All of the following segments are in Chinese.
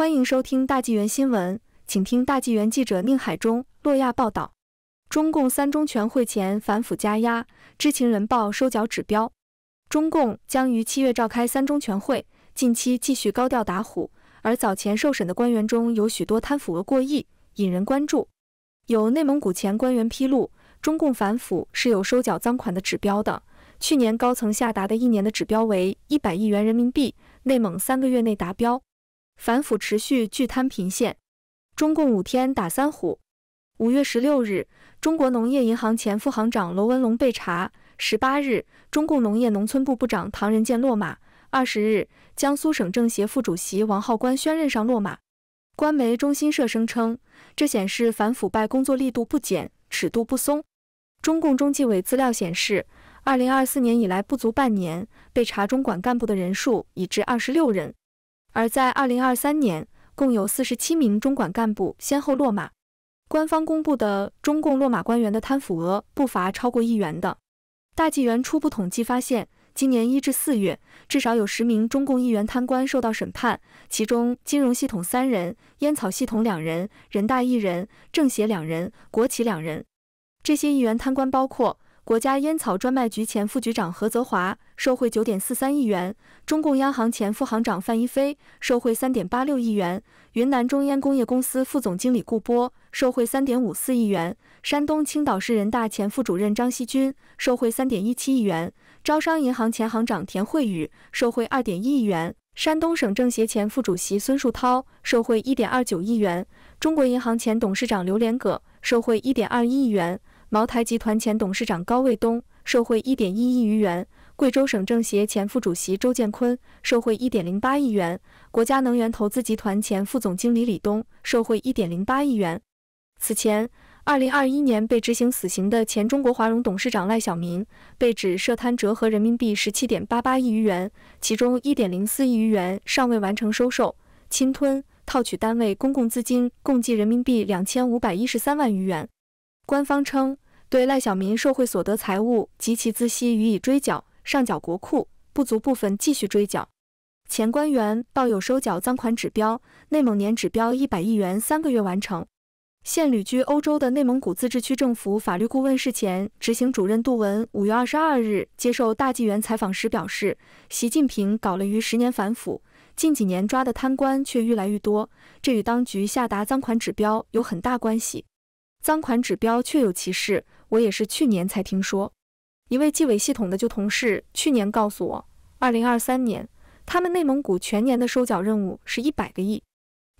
欢迎收听大纪元新闻，请听大纪元记者宁海中、洛亚报道。中共三中全会前反腐加压，知情人报收缴指标。中共将于七月召开三中全会，近期继续高调打虎，而早前受审的官员中有许多贪腐额过亿，引人关注。有内蒙古前官员披露，中共反腐是有收缴赃款的指标的。去年高层下达的一年的指标为一百亿元人民币，内蒙三个月内达标。反腐持续拒贪频现，中共五天打三虎。五月十六日，中国农业银行前副行长罗文龙被查；十八日，中共农业农村部部长唐仁健落马；二十日，江苏省政协副主席王浩官宣任上落马。官媒中新社声称，这显示反腐败工作力度不减，尺度不松。中共中纪委资料显示，二零二四年以来不足半年，被查中管干部的人数已至二十六人。而在二零二三年，共有四十七名中管干部先后落马，官方公布的中共落马官员的贪腐额不乏超过亿元的。大纪元初步统计发现，今年一至四月，至少有十名中共议元贪官受到审判，其中金融系统三人，烟草系统两人，人大一人，政协两人，国企两人。这些议员贪官包括。国家烟草专卖局前副局长何泽华受贿九点四三亿元，中共央行前副行长范一飞受贿三点八六亿元，云南中烟工业公司副总经理顾波受贿三点五四亿元，山东青岛市人大前副主任张希军受贿三点一七亿元，招商银行前行长田惠宇受贿二点一亿元，山东省政协前副主席孙树涛受贿一点二九亿元，中国银行前董事长刘连葛受贿一点二一亿元。茅台集团前董事长高卫东受贿一点一亿余元，贵州省政协前副主席周建坤受贿一点零八亿元，国家能源投资集团前副总经理李东受贿一点零八亿元。此前，二零二一年被执行死刑的前中国华融董事长赖小民被指涉贪折合人民币十七点八八亿余元，其中一点零四亿余元尚未完成收受、侵吞套取单位公共资金共计人民币两千五百一十三万余元。官方称。对赖小民受贿所得财物及其孳息予以追缴，上缴国库，不足部分继续追缴。前官员抱有收缴赃款指标，内蒙年指标一百亿元，三个月完成。现旅居欧洲的内蒙古自治区政府法律顾问事前执行主任杜文，五月二十二日接受大纪元采访时表示，习近平搞了逾十年反腐，近几年抓的贪官却愈来愈多，这与当局下达赃款指标有很大关系。赃款指标确有其事。我也是去年才听说，一位纪委系统的旧同事去年告诉我，二零二三年他们内蒙古全年的收缴任务是一百个亿。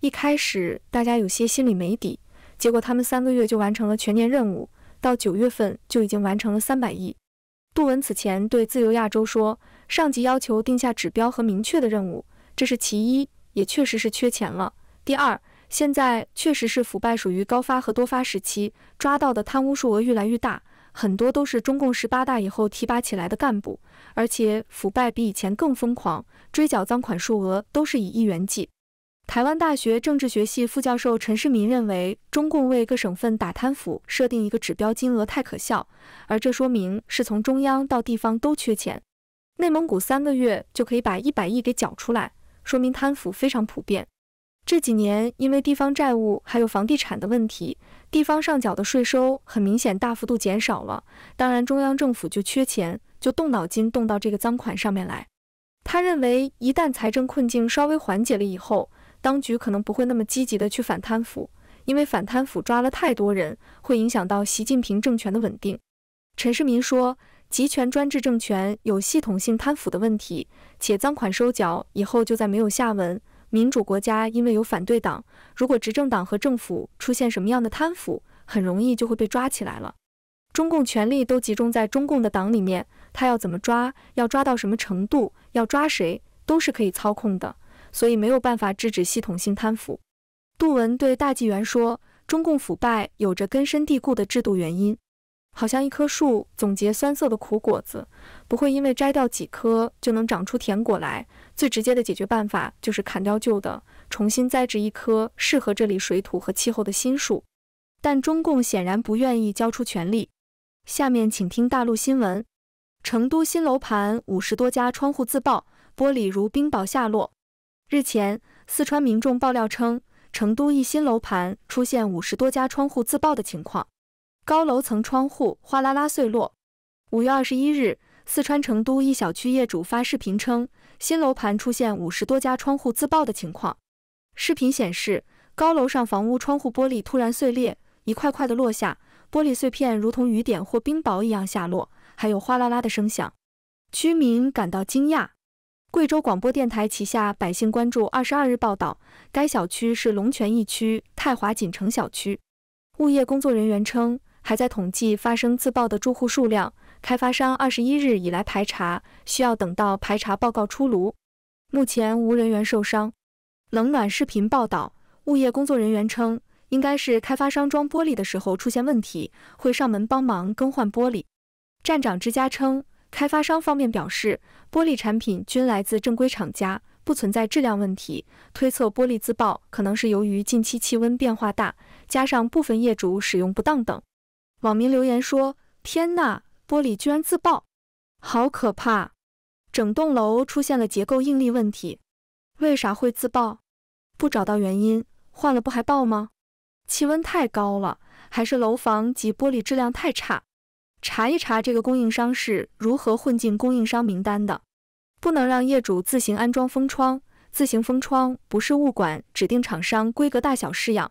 一开始大家有些心里没底，结果他们三个月就完成了全年任务，到九月份就已经完成了三百亿。杜文此前对自由亚洲说，上级要求定下指标和明确的任务，这是其一，也确实是缺钱了。第二。现在确实是腐败属于高发和多发时期，抓到的贪污数额愈来愈大，很多都是中共十八大以后提拔起来的干部，而且腐败比以前更疯狂，追缴赃款数额都是以亿元计。台湾大学政治学系副教授陈世民认为，中共为各省份打贪腐设定一个指标金额太可笑，而这说明是从中央到地方都缺钱。内蒙古三个月就可以把一百亿给缴出来，说明贪腐非常普遍。这几年，因为地方债务还有房地产的问题，地方上缴的税收很明显大幅度减少了。当然，中央政府就缺钱，就动脑筋动到这个赃款上面来。他认为，一旦财政困境稍微缓解了以后，当局可能不会那么积极的去反贪腐，因为反贪腐抓了太多人，会影响到习近平政权的稳定。陈世民说，集权专制政权有系统性贪腐的问题，且赃款收缴以后就再没有下文。民主国家因为有反对党，如果执政党和政府出现什么样的贪腐，很容易就会被抓起来了。中共权力都集中在中共的党里面，他要怎么抓，要抓到什么程度，要抓谁，都是可以操控的，所以没有办法制止系统性贪腐。杜文对大纪元说，中共腐败有着根深蒂固的制度原因。好像一棵树，总结酸涩的苦果子，不会因为摘掉几颗就能长出甜果来。最直接的解决办法就是砍掉旧的，重新栽植一棵适合这里水土和气候的新树。但中共显然不愿意交出权力。下面请听大陆新闻：成都新楼盘五十多家窗户自爆，玻璃如冰雹下落。日前，四川民众爆料称，成都一新楼盘出现五十多家窗户自爆的情况。高楼层窗户哗啦啦碎落。五月二十一日，四川成都一小区业主发视频称，新楼盘出现五十多家窗户自爆的情况。视频显示，高楼上房屋窗户玻璃突然碎裂，一块块的落下，玻璃碎片如同雨点或冰雹一样下落，还有哗啦啦的声响，居民感到惊讶。贵州广播电台旗下《百姓关注》二十二日报道，该小区是龙泉驿区泰华锦城小区，物业工作人员称。还在统计发生自爆的住户数量。开发商二十一日以来排查，需要等到排查报告出炉。目前无人员受伤。冷暖视频报道，物业工作人员称，应该是开发商装玻璃的时候出现问题，会上门帮忙更换玻璃。站长之家称，开发商方面表示，玻璃产品均来自正规厂家，不存在质量问题。推测玻璃自爆可能是由于近期气温变化大，加上部分业主使用不当等。网民留言说：“天呐，玻璃居然自爆，好可怕！整栋楼出现了结构应力问题，为啥会自爆？不找到原因，换了不还爆吗？气温太高了，还是楼房及玻璃质量太差？查一查这个供应商是如何混进供应商名单的？不能让业主自行安装封窗，自行封窗不是物管指定厂商规格大小式样。”